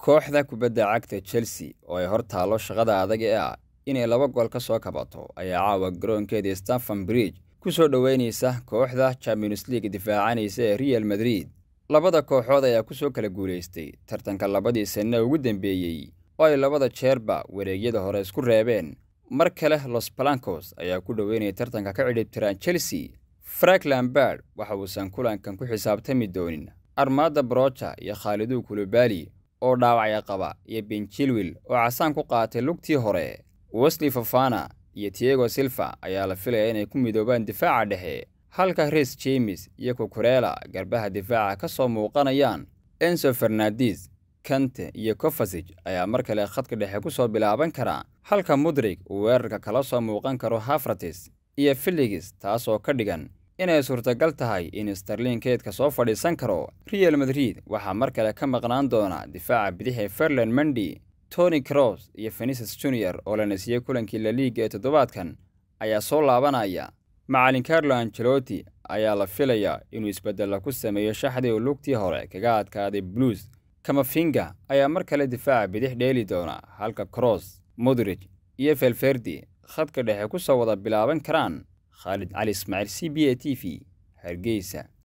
kooxda kubadda cagta Chelsea oo ay hor taallo shaqada adag ee ah inay laba gool ka soo kabato ayaa caawa garoonkeedii Stamford Bridge ku soo dhoweynaysa kooxda Champions League difaacanaysa ee Real Madrid labada kooxood ayaa ku soo kala guulaystay tartanka labadii sanna ugu dambeeyey oo ay labada jeerba wareegyada hore isku reebeen mar kale Los Blancos ayaa ku dhoweynaya tartanka ka cidhibtiran Chelsea Frank Lampard waxa uusan kulankan ku xisaabtami doonin armaada Brocha iyo Khalidou Koulibaly oo dhaawacya qaba iyo ben jilwil oo casaan ku qaatay lugtii hore wesley fafana iyo tiego silva ayaa la filayaa inay ku midoobaan difaaca dhexe halka res james iyo kukurela garbaha difaaca ka soo muuqanayaan enso fernandes kante iyo cofasij ayaa mar kale khadka dhexe ku soo bilaaban kara halka mudrig uu weerarka kala soo muuqan karo hafartis iyo filigs taasoo ka dhigan inay suurtagal tahay in keydka soo fadhiisan karo real madrid waxaa mar kale ka maqnaan doonaa difaaca bidix ferland mendi tony cross iyo fenises junior oo la nasiyey kulankii laliiga ee toddobaadkan ayaa soo laabanaya macalin carlo anjeloti ayaa la filayaa inuu isbedella ku sameeyo shaxdii uu lugtii hore kaga adkaaday blues kamafinga ayaa mar kale difaaca bidix dheeli doona halka cross modrij iyo felferdi khadka dhexe ku soo wada bilaaban karaan خالد علي اسماعيل سي بي تي في فی